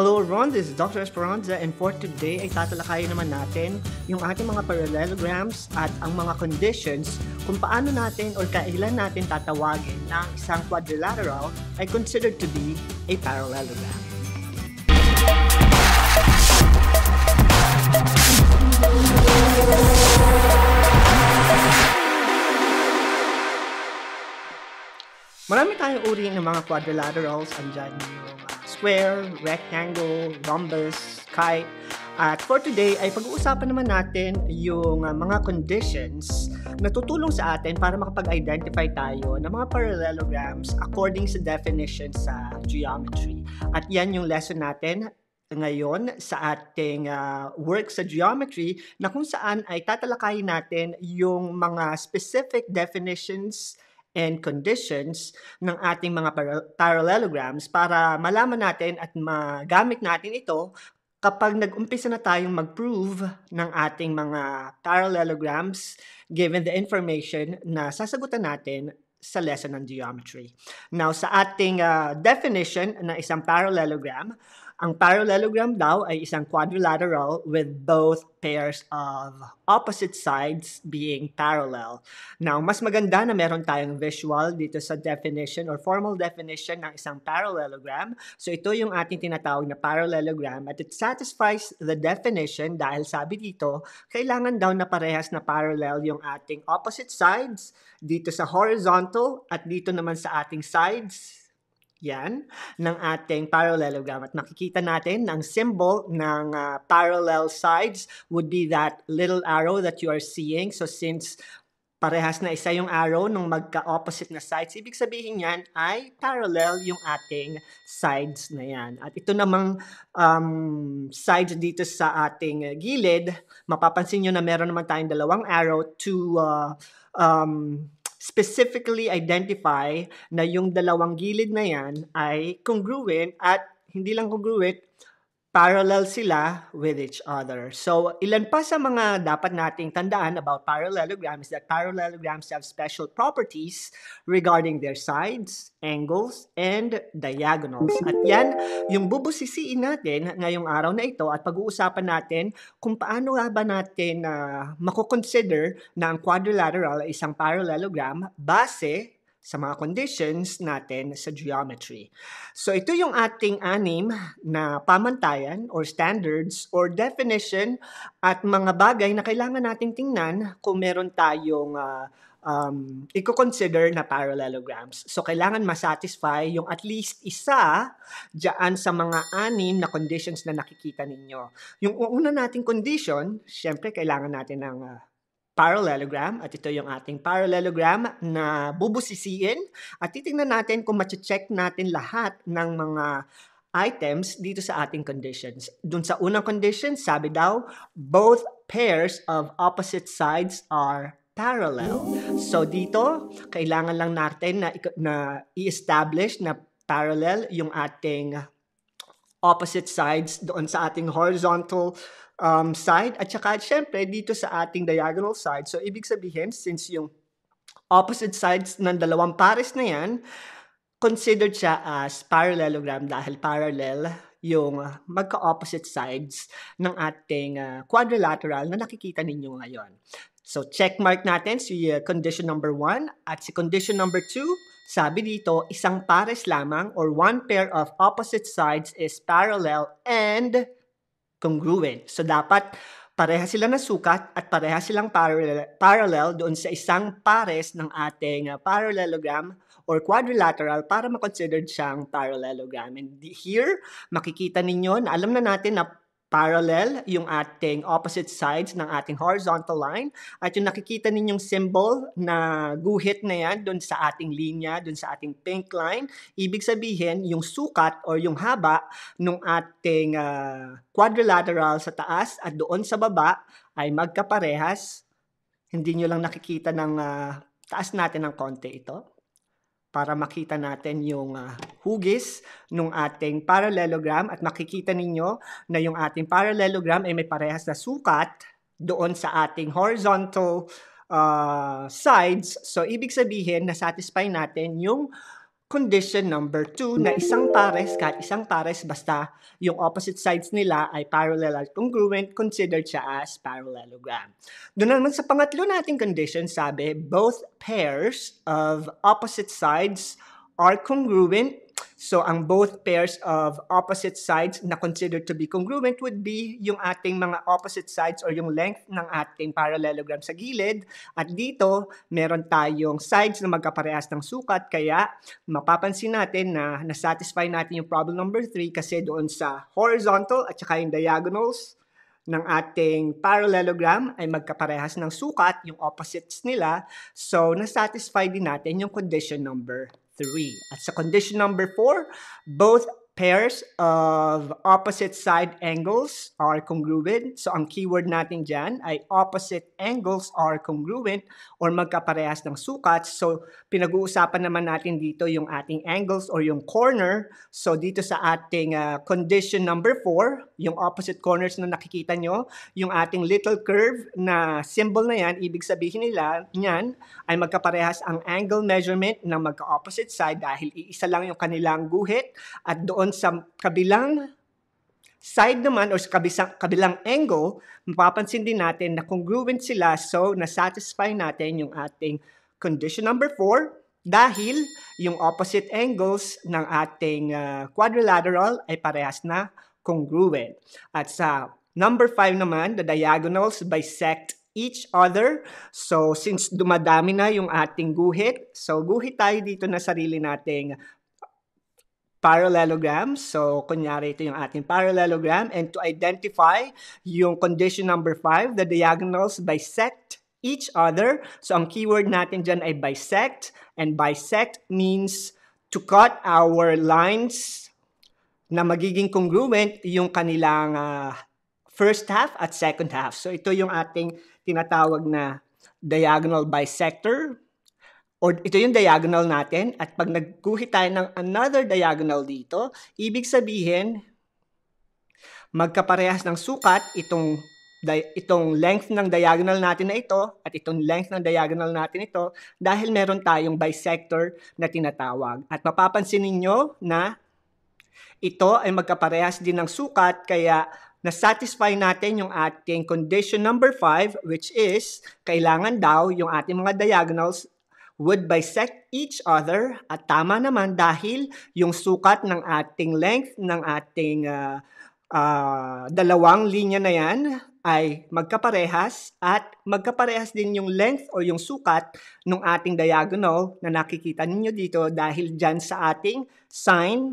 Hello everyone, this is Dr. Esperanza and for today ay tatalakayin naman natin yung ating mga parallelograms at ang mga conditions kung paano natin or kailan natin tatawagin na isang quadrilateral ay considered to be a parallelogram. Marami tayong uri ng mga quadrilaterals andyan yung square, rectangle, rhombus, kite. At for today ay pag-uusapan naman natin yung uh, mga conditions na tutulong sa atin para makapag-identify tayo ng mga parallelograms according sa definition sa geometry. At yan yung lesson natin ngayon sa ating uh, work sa geometry na kung saan ay tatalakayin natin yung mga specific definitions and conditions ng ating mga parallelograms para malaman natin at magamit natin ito kapag nag-umpisa na tayong mag-prove ng ating mga parallelograms given the information na sasagutan natin sa lesson ng geometry. Now, sa ating uh, definition ng isang parallelogram, ang parallelogram daw ay isang quadrilateral with both pairs of opposite sides being parallel. Now, mas maganda na meron tayong visual dito sa definition or formal definition ng isang parallelogram. So ito yung ating tinatawag na parallelogram at it satisfies the definition dahil sabi dito, kailangan daw na parehas na parallel yung ating opposite sides dito sa horizontal at dito naman sa ating sides yan, ng ating parallelogram. At makikita natin ang symbol ng uh, parallel sides would be that little arrow that you are seeing. So since parehas na isa yung arrow nung magka-opposite na sides, ibig sabihin yan ay parallel yung ating sides na yan. At ito namang um, sides dito sa ating gilid, mapapansin niyo na meron naman tayong dalawang arrow to uh, ah, um, specifically identify na yung dalawang gilid na yan ay congruent at hindi lang congruent, parallel sila with each other. So, ilan pa sa mga dapat nating tandaan about parallelograms that parallelograms have special properties regarding their sides, angles, and diagonals. At yan, yung bubusisiin natin ngayong araw na ito at pag-uusapan natin kung paano nga ba natin uh, ah, makukonsider na ang quadrilateral ay isang parallelogram base sa mga conditions natin sa geometry. So ito yung ating anim na pamantayan or standards or definition at mga bagay na kailangan nating tingnan kung meron tayong uh, um, i-consider na parallelograms. So kailangan masatisfy yung at least isa dyan sa mga anim na conditions na nakikita ninyo. Yung una nating condition, syempre kailangan natin ng uh, parallelogram at ito yung ating parallelogram na bubusisiin at titingnan natin kung mache-check natin lahat ng mga items dito sa ating conditions. Dun sa unang condition, sabi daw, both pairs of opposite sides are parallel. So dito, kailangan lang natin na, na i-establish na parallel yung ating opposite sides doon sa ating horizontal um, side at saka syempre dito sa ating diagonal side. So ibig sabihin since yung opposite sides ng dalawang pares na yan, considered siya as parallelogram dahil parallel yung magka-opposite sides ng ating uh, quadrilateral na nakikita ninyo ngayon. So check mark natin si uh, condition number 1 at si condition number 2, sabi dito isang pares lamang or one pair of opposite sides is parallel and congruent. So dapat pareha sila ng sukat at pareha silang parallel, parallel doon sa isang pares ng ating ah, parallelogram or quadrilateral para makonsider siyang parallelogram. And here, makikita ninyo na alam na natin na parallel yung ating opposite sides ng ating horizontal line at yung nakikita ninyong symbol na guhit na yan doon sa ating linya, doon sa ating pink line, ibig sabihin yung sukat or yung haba ng ating uh, quadrilateral sa taas at doon sa baba ay magkaparehas. Hindi nyo lang nakikita ng uh, taas natin ng konti ito para makita natin yung uh, hugis ng ating parallelogram at makikita ninyo na yung ating parallelogram ay may parehas na sukat doon sa ating horizontal uh, sides. So, ibig sabihin na satisfy natin yung Condition number two na isang pares kahit isang pares basta yung opposite sides nila ay parallel at congruent, considered siya as parallelogram. Doon naman sa pangatlo nating condition, sabi, both pairs of opposite sides are congruent So ang both pairs of opposite sides na considered to be congruent would be yung ating mga opposite sides or yung length ng ating parallelogram sa gilid. At dito, meron tayong sides na magkaparehas ng sukat kaya mapapansin natin na nasatisfy natin yung problem number 3 kasi doon sa horizontal at saka yung diagonals ng ating parallelogram ay magkaparehas ng sukat, yung opposites nila. So, nasatisfy din natin yung condition number 3. At sa condition number 4, both pairs of opposite side angles are congruent. So ang keyword natin dyan ay opposite angles are congruent or magkaparehas ng sukat. So pinag-uusapan naman natin dito yung ating angles or yung corner. So dito sa ating uh, condition number 4, yung opposite corners na nakikita nyo, yung ating little curve na symbol na yan, ibig sabihin nila nyan ay magkaparehas ang angle measurement ng magka-opposite side dahil iisa lang yung kanilang guhit at doon doon sa kabilang side naman or sa kabisang, kabilang angle, mapapansin din natin na congruent sila so na-satisfy natin yung ating condition number 4 dahil yung opposite angles ng ating uh, quadrilateral ay parehas na congruent. At sa number 5 naman, the diagonals bisect each other. So since dumadami na yung ating guhit, so guhit tayo dito na sarili nating parallelogram. So, kunyari ito yung ating parallelogram. And to identify yung condition number 5, the diagonals bisect each other. So, ang keyword natin dyan ay bisect. And bisect means to cut our lines na magiging congruent yung kanilang uh, first half at second half. So, ito yung ating tinatawag na diagonal bisector or ito yung diagonal natin, at pag nagkuhi tayo ng another diagonal dito, ibig sabihin, magkaparehas ng sukat itong itong length ng diagonal natin na ito at itong length ng diagonal natin ito dahil meron tayong bisector na tinatawag. At mapapansin ninyo na ito ay magkaparehas din ng sukat kaya na-satisfy natin yung ating condition number 5 which is kailangan daw yung ating mga diagonals would bisect each other at tama naman dahil yung sukat ng ating length ng ating uh, uh, dalawang linya na yan ay magkaparehas at magkaparehas din yung length o yung sukat ng ating diagonal na nakikita ninyo dito dahil dyan sa ating sign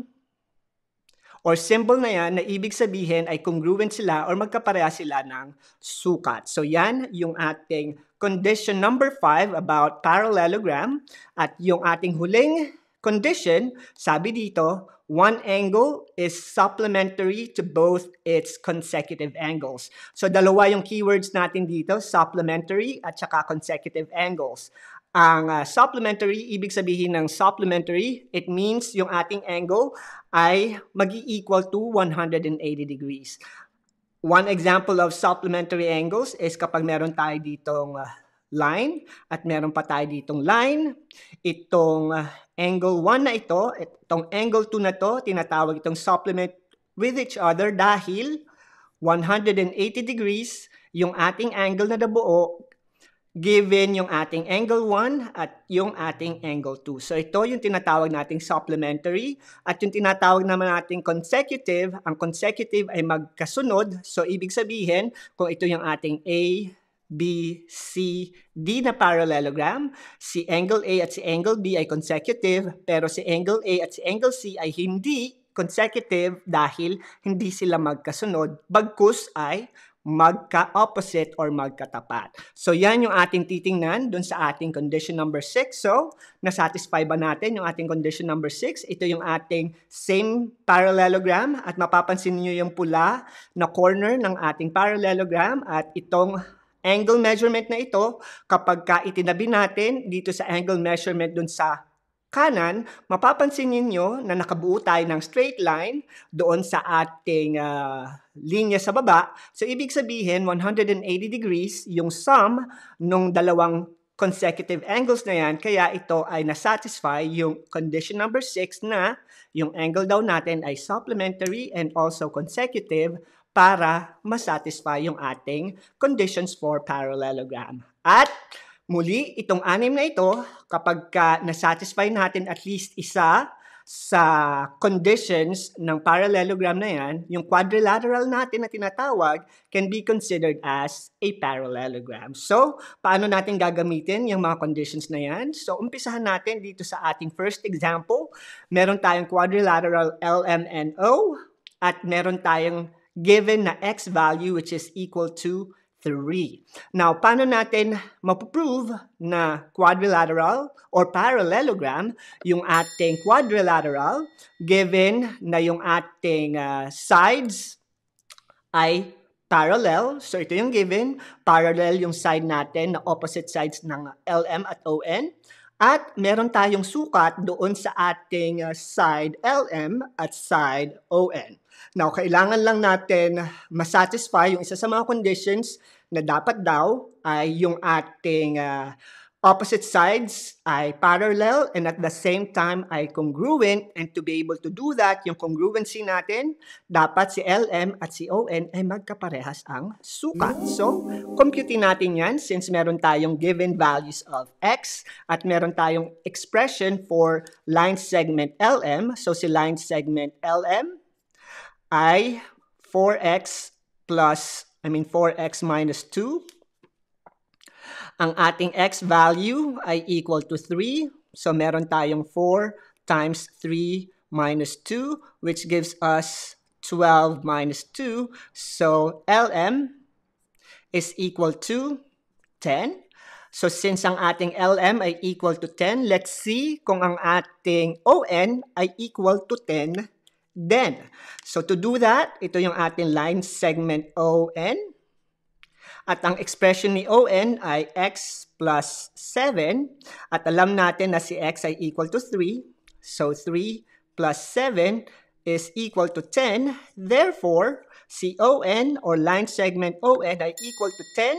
or symbol na yan na ibig sabihin ay congruent sila or magkapareha sila ng sukat. So yan yung ating condition number 5 about parallelogram. At yung ating huling condition, sabi dito, one angle is supplementary to both its consecutive angles. So dalawa yung keywords natin dito, supplementary at saka consecutive angles. Ang uh, supplementary, ibig sabihin ng supplementary, it means yung ating angle ay mag equal to 180 degrees. One example of supplementary angles is kapag meron tayo ditong ah, line at meron pa tayo ditong line. Itong ah, angle 1 na ito, itong angle 2 na to, tinatawag itong supplement with each other dahil 180 degrees yung ating angle na nabuo given yung ating angle 1 at yung ating angle 2. So ito yung tinatawag nating supplementary at yung tinatawag naman nating consecutive. Ang consecutive ay magkasunod. So ibig sabihin kung ito yung ating A, B, C, D na parallelogram, si angle A at si angle B ay consecutive pero si angle A at si angle C ay hindi consecutive dahil hindi sila magkasunod. Bagkus ay magka-opposite or magkatapat. So yan yung ating titingnan dun sa ating condition number 6. So nasatisfy ba natin yung ating condition number 6? Ito yung ating same parallelogram at mapapansin niyo yung pula na corner ng ating parallelogram at itong angle measurement na ito kapag ka itinabi natin dito sa angle measurement dun sa kanan, mapapansin ninyo na nakabuo tayo ng straight line doon sa ating uh, linya sa baba. So, ibig sabihin, 180 degrees yung sum ng dalawang consecutive angles na yan. Kaya ito ay nasatisfy yung condition number 6 na yung angle daw natin ay supplementary and also consecutive para masatisfy yung ating conditions for parallelogram. At Muli, itong anim na ito, kapag ka nasatisfy natin at least isa sa conditions ng parallelogram na yan, yung quadrilateral natin na tinatawag can be considered as a parallelogram. So, paano natin gagamitin yung mga conditions na yan? So, umpisahan natin dito sa ating first example. Meron tayong quadrilateral LMNO at meron tayong given na x value which is equal to 3. Now, paano natin mapuprove na quadrilateral or parallelogram yung ating quadrilateral given na yung ating uh, sides ay parallel. So, ito yung given. Parallel yung side natin na opposite sides ng LM at ON. At meron tayong sukat doon sa ating ah, side LM at side ON. Now, kailangan lang natin masatisfy yung isa sa mga conditions na dapat daw ay yung ating uh, opposite sides ay parallel and at the same time ay congruent and to be able to do that, yung congruency natin, dapat si LM at si ON ay magkaparehas ang sukat. So, computing natin yan since meron tayong given values of X at meron tayong expression for line segment LM. So, si line segment LM ay 4X plus, I mean 4X minus 2 ang ating x value ay equal to 3. So meron tayong 4 times 3 minus 2, which gives us 12 minus 2. So LM is equal to 10. So since ang ating LM ay equal to 10, let's see kung ang ating ON ay equal to 10 then. So to do that, ito yung ating line segment ON. At ang expression ni ON ay x plus 7. At alam natin na si x ay equal to 3. So 3 plus 7 is equal to 10. Therefore, si ON or line segment ON ay equal to 10.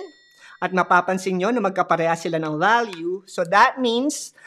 At mapapansin nyo na magkapareha sila ng value. So that means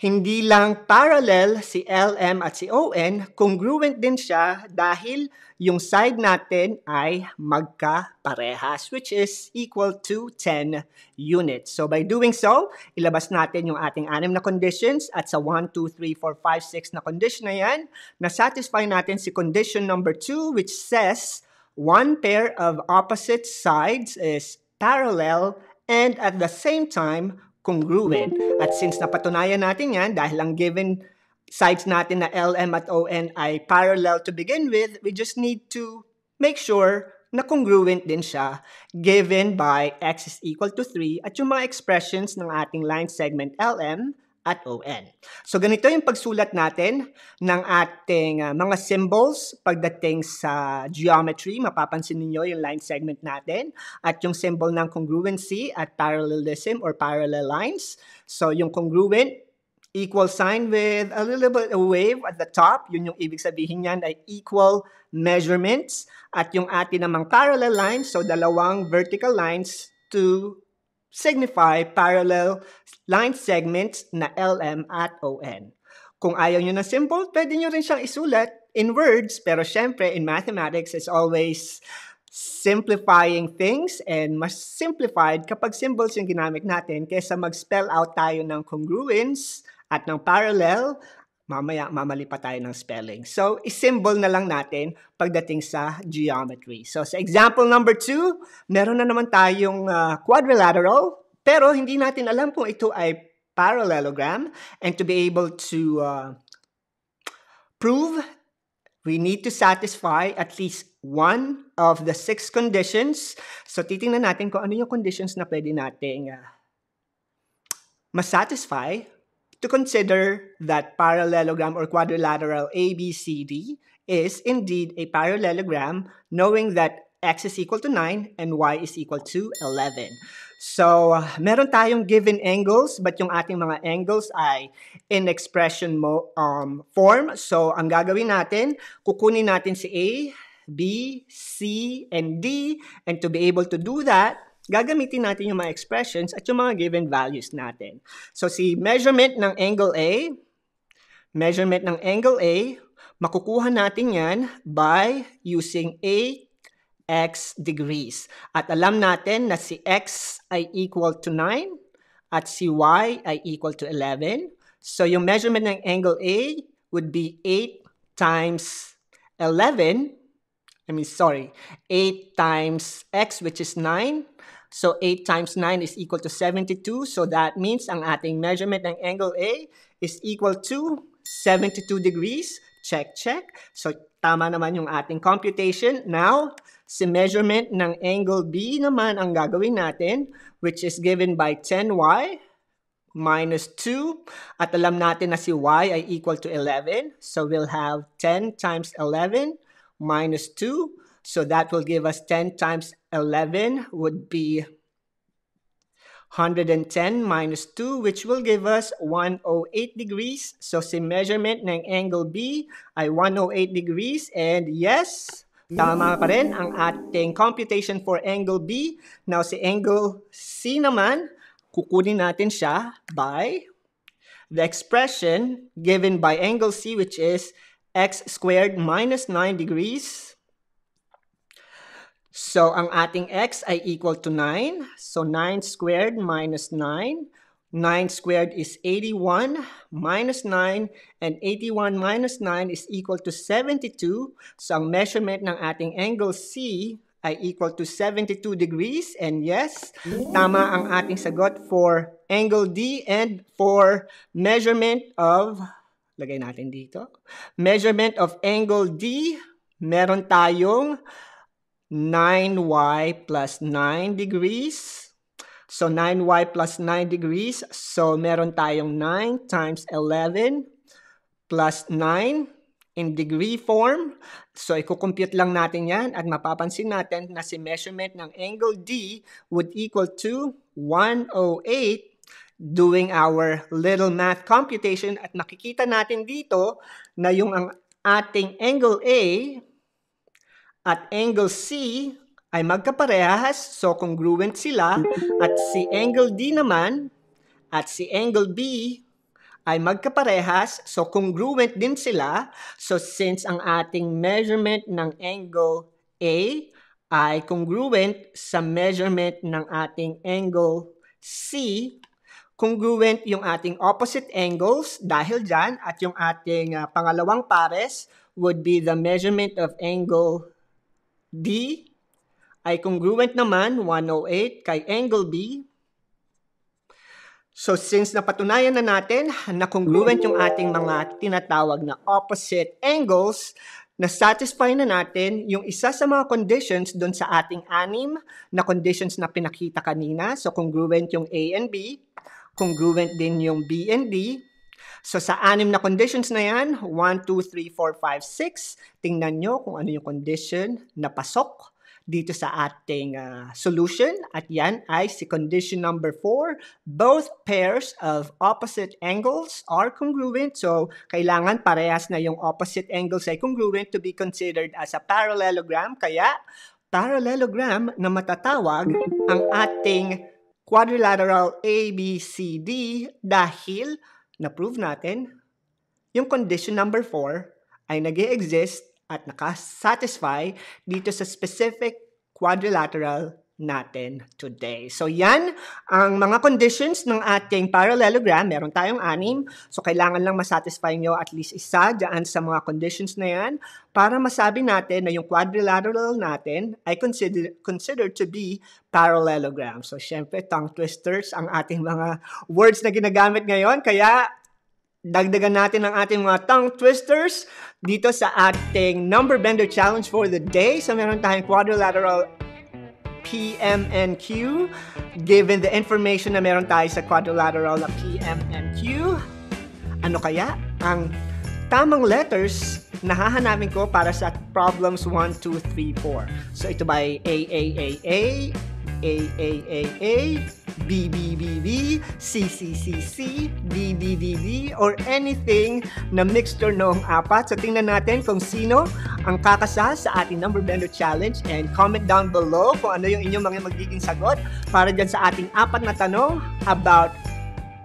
hindi lang parallel si LM at si ON, congruent din siya dahil yung side natin ay magkaparehas, which is equal to 10 units. So by doing so, ilabas natin yung ating anim na conditions at sa 1, 2, 3, 4, 5, 6 na condition na yan, na-satisfy natin si condition number 2 which says one pair of opposite sides is parallel and at the same time congruent. At since napatunayan natin yan, dahil lang given sides natin na LM at ON ay parallel to begin with, we just need to make sure na congruent din siya given by x is equal to 3 at yung mga expressions ng ating line segment LM at ON. So ganito yung pagsulat natin ng ating uh, mga symbols pagdating sa geometry. Mapapansin niyo yung line segment natin at yung symbol ng congruency at parallelism or parallel lines. So yung congruent equal sign with a little bit of wave at the top. Yun yung ibig sabihin niyan ay equal measurements. At yung atin namang parallel lines, so dalawang vertical lines to signify parallel line segments na LM at ON. Kung ayaw nyo ng symbol, pwede nyo rin siyang isulat in words, pero syempre in mathematics, it's always simplifying things and mas simplified kapag symbols yung ginamit natin kaysa mag-spell out tayo ng congruence at ng parallel Mamaya, mamali pa tayo ng spelling. So, isymbol na lang natin pagdating sa geometry. So, sa example number 2, meron na naman tayong uh, quadrilateral, pero hindi natin alam kung ito ay parallelogram. And to be able to uh, prove, we need to satisfy at least one of the six conditions. So, titingnan natin kung ano yung conditions na pwede nating uh, masatisfy to consider that parallelogram or quadrilateral ABCD is indeed a parallelogram, knowing that x is equal to 9 and y is equal to 11. So, uh, meron tayong given angles, but yung ating mga angles ay in expression mo, um, form. So, ang gagawin natin, kukunin natin si A, B, C, and D. And to be able to do that, gagamitin natin yung mga expressions at yung mga given values natin. So si measurement ng angle A, measurement ng angle A, makukuha natin yan by using 8x degrees. At alam natin na si x ay equal to 9 at si y ay equal to 11. So yung measurement ng angle A would be 8 times 11 I mean, sorry, 8 times x, which is 9, So 8 times 9 is equal to 72. So that means ang ating measurement ng angle A is equal to 72 degrees. Check, check. So tama naman yung ating computation. Now, si measurement ng angle B naman ang gagawin natin, which is given by 10y minus 2. At alam natin na si y ay equal to 11. So we'll have 10 times 11 minus 2 So that will give us 10 times 11 would be 110 minus 2, which will give us 108 degrees. So si measurement ng angle B ay 108 degrees. And yes, Tama pa rin ang ating computation for angle B. Now, si angle C naman, kukunin natin siya by the expression given by angle C, which is x squared minus 9 degrees So, ang ating x ay equal to 9. So, 9 squared minus 9. 9 squared is 81 minus 9 and 81 minus 9 is equal to 72. So, ang measurement ng ating angle C ay equal to 72 degrees. And yes, tama ang ating sagot for angle D and for measurement of, lagay natin dito, measurement of angle D, meron tayong 9y plus 9 degrees. So, 9y plus 9 degrees. So, meron tayong 9 times 11 plus 9 in degree form. So, i-compute lang natin yan at mapapansin natin na si measurement ng angle D would equal to 108 doing our little math computation at makikita natin dito na yung ang ating angle A at angle C ay magkaparehas, so congruent sila, at si angle D naman at si angle B ay magkaparehas, so congruent din sila. So since ang ating measurement ng angle A ay congruent sa measurement ng ating angle C, congruent yung ating opposite angles dahil dyan at yung ating uh, pangalawang pares would be the measurement of angle D ay congruent naman, 108, kay angle B. So since napatunayan na natin na congruent yung ating mga tinatawag na opposite angles, na-satisfy na natin yung isa sa mga conditions doon sa ating anim na conditions na pinakita kanina. So congruent yung A and B, congruent din yung B and D, So sa anim na conditions na yan, 1, 2, 3, 4, 5, 6, tingnan nyo kung ano yung condition na pasok dito sa ating uh, solution. At yan ay si condition number 4, both pairs of opposite angles are congruent. So kailangan parehas na yung opposite angles ay congruent to be considered as a parallelogram. Kaya parallelogram na matatawag ang ating quadrilateral ABCD dahil na-prove natin, yung condition number 4 ay nag exist at nakasatisfy dito sa specific quadrilateral natin today. So yan ang mga conditions ng ating parallelogram. Meron tayong anim. So kailangan lang masatisfy nyo at least isa dyan sa mga conditions na yan para masabi natin na yung quadrilateral natin ay consider, considered to be parallelogram. So syempre tongue twisters ang ating mga words na ginagamit ngayon. Kaya dagdagan natin ang ating mga tongue twisters dito sa ating number bender challenge for the day. So meron tayong quadrilateral PMNQ. Given the information na meron tayo sa quadrilateral na PMNQ, ano kaya ang tamang letters na hahanapin ko para sa problems 1, 2, 3, 4? So ito ba ay A, A, BBBB, CCCC, DDDD, or anything na mixture noong apat. So tingnan natin kung sino ang kakasa sa ating number blender challenge and comment down below kung ano yung inyong mga magiging sagot para dyan sa ating apat na tanong about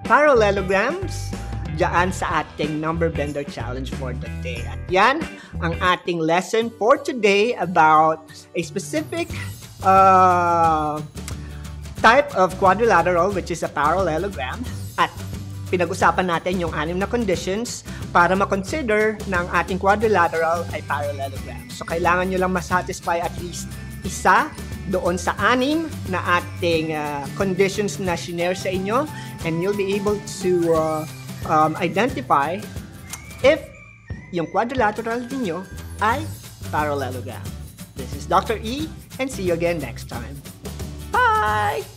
parallelograms dyan sa ating number blender challenge for the day. At yan ang ating lesson for today about a specific uh, type of quadrilateral, which is a parallelogram, at pinag-usapan natin yung anim na conditions para makonsider ng ating quadrilateral ay parallelogram. So, kailangan nyo lang masatisfy at least isa doon sa anim na ating uh, conditions na shinare sa inyo and you'll be able to uh, um, identify if yung quadrilateral niyo ay parallelogram. This is Dr. E and see you again next time. Bye!